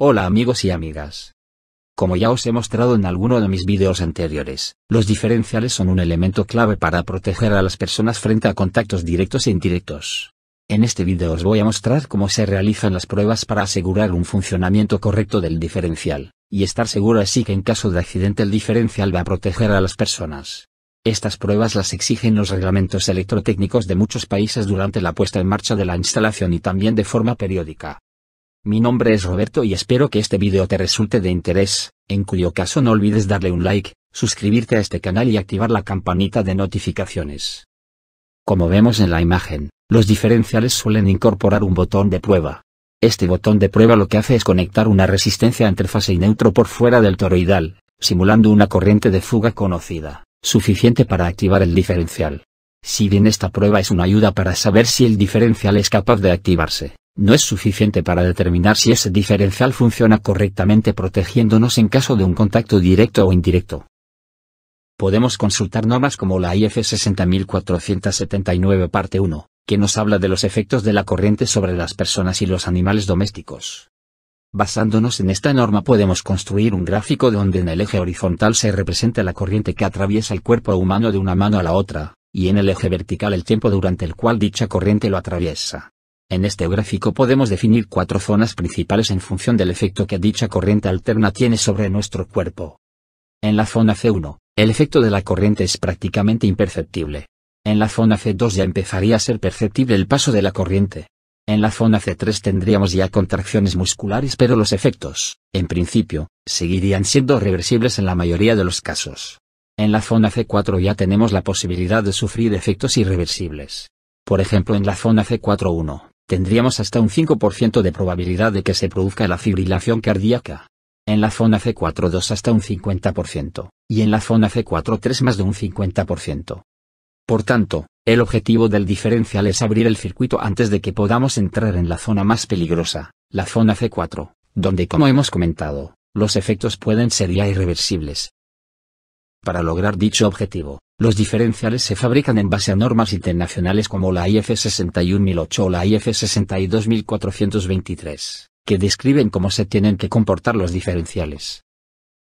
Hola amigos y amigas. Como ya os he mostrado en alguno de mis vídeos anteriores, los diferenciales son un elemento clave para proteger a las personas frente a contactos directos e indirectos. En este vídeo os voy a mostrar cómo se realizan las pruebas para asegurar un funcionamiento correcto del diferencial, y estar seguro así que en caso de accidente el diferencial va a proteger a las personas. Estas pruebas las exigen los reglamentos electrotécnicos de muchos países durante la puesta en marcha de la instalación y también de forma periódica. Mi nombre es Roberto y espero que este video te resulte de interés, en cuyo caso no olvides darle un like, suscribirte a este canal y activar la campanita de notificaciones. Como vemos en la imagen, los diferenciales suelen incorporar un botón de prueba. Este botón de prueba lo que hace es conectar una resistencia entre fase y neutro por fuera del toroidal, simulando una corriente de fuga conocida, suficiente para activar el diferencial. Si bien esta prueba es una ayuda para saber si el diferencial es capaz de activarse, no es suficiente para determinar si ese diferencial funciona correctamente protegiéndonos en caso de un contacto directo o indirecto. Podemos consultar normas como la IF 60479 parte 1, que nos habla de los efectos de la corriente sobre las personas y los animales domésticos. Basándonos en esta norma podemos construir un gráfico donde en el eje horizontal se representa la corriente que atraviesa el cuerpo humano de una mano a la otra, y en el eje vertical el tiempo durante el cual dicha corriente lo atraviesa. En este gráfico podemos definir cuatro zonas principales en función del efecto que dicha corriente alterna tiene sobre nuestro cuerpo. En la zona C1, el efecto de la corriente es prácticamente imperceptible. En la zona C2 ya empezaría a ser perceptible el paso de la corriente. En la zona C3 tendríamos ya contracciones musculares pero los efectos, en principio, seguirían siendo reversibles en la mayoría de los casos. En la zona C4 ya tenemos la posibilidad de sufrir efectos irreversibles. Por ejemplo en la zona C41, tendríamos hasta un 5% de probabilidad de que se produzca la fibrilación cardíaca. En la zona C4-2 hasta un 50%, y en la zona C4-3 más de un 50%. Por tanto, el objetivo del diferencial es abrir el circuito antes de que podamos entrar en la zona más peligrosa, la zona C4, donde como hemos comentado, los efectos pueden ser ya irreversibles, para lograr dicho objetivo, los diferenciales se fabrican en base a normas internacionales como la IF 61008 o la IF 62423, que describen cómo se tienen que comportar los diferenciales.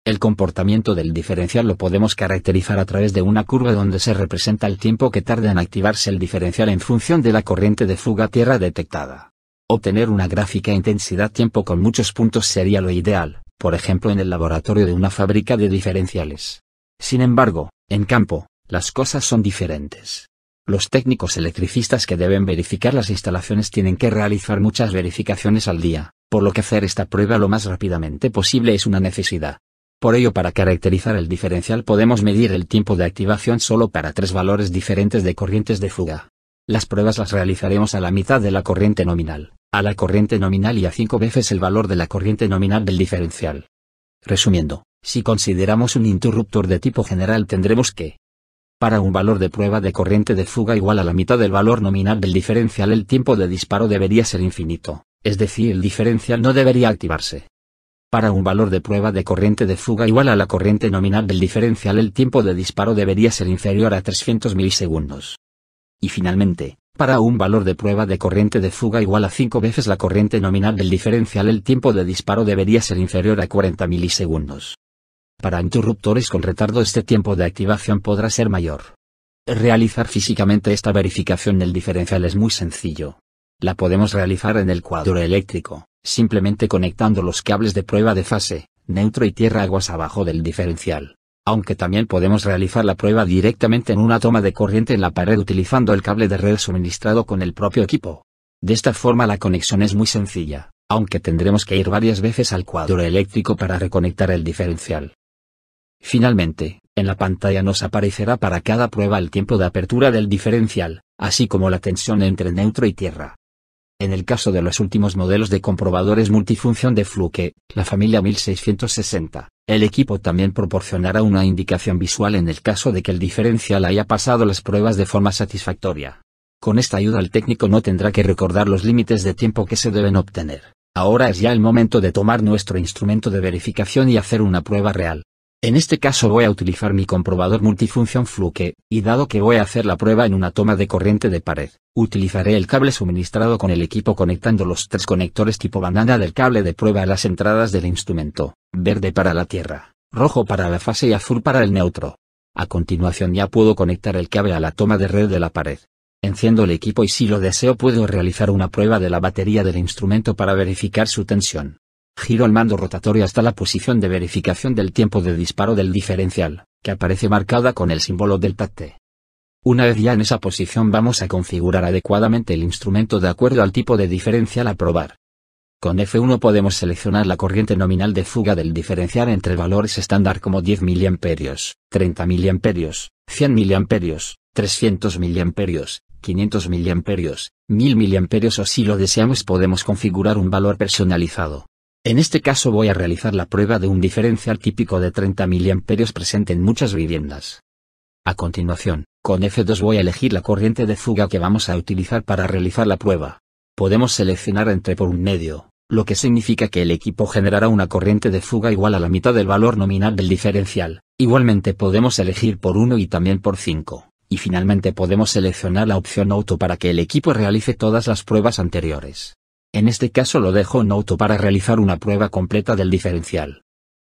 El comportamiento del diferencial lo podemos caracterizar a través de una curva donde se representa el tiempo que tarda en activarse el diferencial en función de la corriente de fuga tierra detectada. Obtener una gráfica intensidad-tiempo con muchos puntos sería lo ideal, por ejemplo en el laboratorio de una fábrica de diferenciales. Sin embargo, en campo, las cosas son diferentes. Los técnicos electricistas que deben verificar las instalaciones tienen que realizar muchas verificaciones al día, por lo que hacer esta prueba lo más rápidamente posible es una necesidad. Por ello para caracterizar el diferencial podemos medir el tiempo de activación solo para tres valores diferentes de corrientes de fuga. Las pruebas las realizaremos a la mitad de la corriente nominal, a la corriente nominal y a cinco veces el valor de la corriente nominal del diferencial. Resumiendo, si consideramos un interruptor de tipo general tendremos que para un valor de prueba de corriente de fuga igual a la mitad del valor nominal del diferencial el tiempo de disparo debería ser infinito, es decir, el diferencial no debería activarse. Para un valor de prueba de corriente de fuga igual a la corriente nominal del diferencial el tiempo de disparo debería ser inferior a 300 milisegundos. Y finalmente, para un valor de prueba de corriente de fuga igual a 5 veces la corriente nominal del diferencial el tiempo de disparo debería ser inferior a 40 milisegundos. Para interruptores con retardo este tiempo de activación podrá ser mayor. Realizar físicamente esta verificación del diferencial es muy sencillo. La podemos realizar en el cuadro eléctrico, simplemente conectando los cables de prueba de fase, neutro y tierra aguas abajo del diferencial. Aunque también podemos realizar la prueba directamente en una toma de corriente en la pared utilizando el cable de red suministrado con el propio equipo. De esta forma la conexión es muy sencilla, aunque tendremos que ir varias veces al cuadro eléctrico para reconectar el diferencial. Finalmente, en la pantalla nos aparecerá para cada prueba el tiempo de apertura del diferencial, así como la tensión entre neutro y tierra. En el caso de los últimos modelos de comprobadores multifunción de Fluke, la familia 1660, el equipo también proporcionará una indicación visual en el caso de que el diferencial haya pasado las pruebas de forma satisfactoria. Con esta ayuda el técnico no tendrá que recordar los límites de tiempo que se deben obtener. Ahora es ya el momento de tomar nuestro instrumento de verificación y hacer una prueba real. En este caso voy a utilizar mi comprobador multifunción Fluke, y dado que voy a hacer la prueba en una toma de corriente de pared, utilizaré el cable suministrado con el equipo conectando los tres conectores tipo banana del cable de prueba a las entradas del instrumento, verde para la tierra, rojo para la fase y azul para el neutro. A continuación ya puedo conectar el cable a la toma de red de la pared. Enciendo el equipo y si lo deseo puedo realizar una prueba de la batería del instrumento para verificar su tensión. Giro el mando rotatorio hasta la posición de verificación del tiempo de disparo del diferencial, que aparece marcada con el símbolo del tacte. Una vez ya en esa posición vamos a configurar adecuadamente el instrumento de acuerdo al tipo de diferencial a probar. Con F1 podemos seleccionar la corriente nominal de fuga del diferencial entre valores estándar como 10 mA, 30 mA, 100 mA, 300 mA, 500 mA, 1000 mA o si lo deseamos podemos configurar un valor personalizado. En este caso voy a realizar la prueba de un diferencial típico de 30 mA presente en muchas viviendas. A continuación, con F2 voy a elegir la corriente de fuga que vamos a utilizar para realizar la prueba. Podemos seleccionar entre por un medio, lo que significa que el equipo generará una corriente de fuga igual a la mitad del valor nominal del diferencial. Igualmente podemos elegir por 1 y también por 5, y finalmente podemos seleccionar la opción auto para que el equipo realice todas las pruebas anteriores. En este caso lo dejo en auto para realizar una prueba completa del diferencial.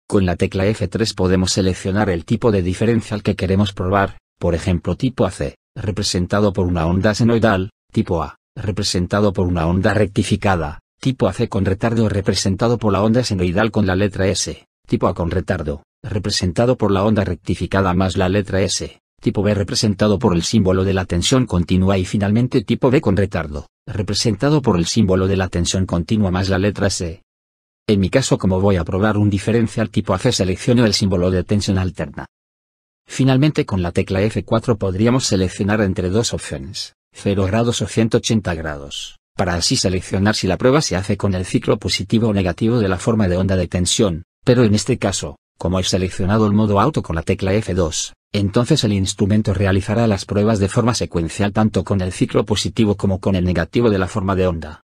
Con la tecla F3 podemos seleccionar el tipo de diferencial que queremos probar, por ejemplo tipo AC, representado por una onda senoidal, tipo A, representado por una onda rectificada, tipo AC con retardo representado por la onda senoidal con la letra S, tipo A con retardo, representado por la onda rectificada más la letra S, tipo B representado por el símbolo de la tensión continua y finalmente tipo B con retardo, representado por el símbolo de la tensión continua más la letra C. En mi caso como voy a probar un diferencial tipo AC selecciono el símbolo de tensión alterna. Finalmente con la tecla F4 podríamos seleccionar entre dos opciones, 0 grados o 180 grados, para así seleccionar si la prueba se hace con el ciclo positivo o negativo de la forma de onda de tensión, pero en este caso, como he seleccionado el modo auto con la tecla F2, entonces el instrumento realizará las pruebas de forma secuencial tanto con el ciclo positivo como con el negativo de la forma de onda.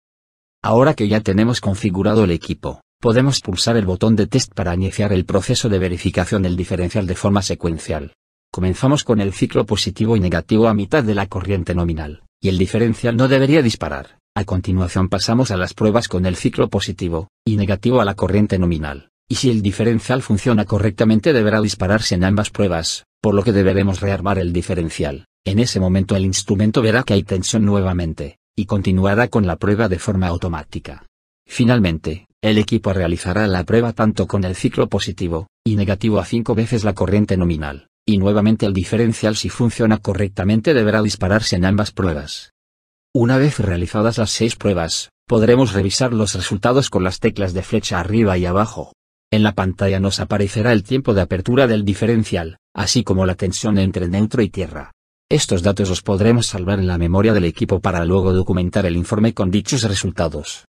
Ahora que ya tenemos configurado el equipo, podemos pulsar el botón de test para iniciar el proceso de verificación del diferencial de forma secuencial. Comenzamos con el ciclo positivo y negativo a mitad de la corriente nominal, y el diferencial no debería disparar. A continuación pasamos a las pruebas con el ciclo positivo y negativo a la corriente nominal, y si el diferencial funciona correctamente deberá dispararse en ambas pruebas, por lo que deberemos rearmar el diferencial. En ese momento el instrumento verá que hay tensión nuevamente, y continuará con la prueba de forma automática. Finalmente, el equipo realizará la prueba tanto con el ciclo positivo, y negativo a 5 veces la corriente nominal, y nuevamente el diferencial si funciona correctamente deberá dispararse en ambas pruebas. Una vez realizadas las seis pruebas, podremos revisar los resultados con las teclas de flecha arriba y abajo. En la pantalla nos aparecerá el tiempo de apertura del diferencial, así como la tensión entre neutro y tierra. Estos datos los podremos salvar en la memoria del equipo para luego documentar el informe con dichos resultados.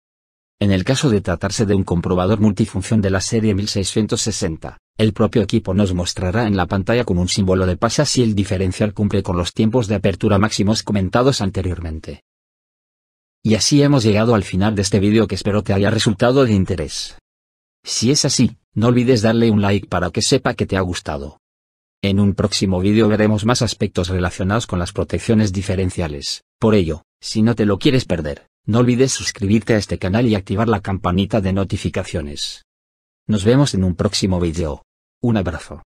En el caso de tratarse de un comprobador multifunción de la serie 1660, el propio equipo nos mostrará en la pantalla con un símbolo de pasa si el diferencial cumple con los tiempos de apertura máximos comentados anteriormente. Y así hemos llegado al final de este vídeo que espero que haya resultado de interés. Si es así, no olvides darle un like para que sepa que te ha gustado. En un próximo vídeo veremos más aspectos relacionados con las protecciones diferenciales, por ello, si no te lo quieres perder, no olvides suscribirte a este canal y activar la campanita de notificaciones. Nos vemos en un próximo vídeo. Un abrazo.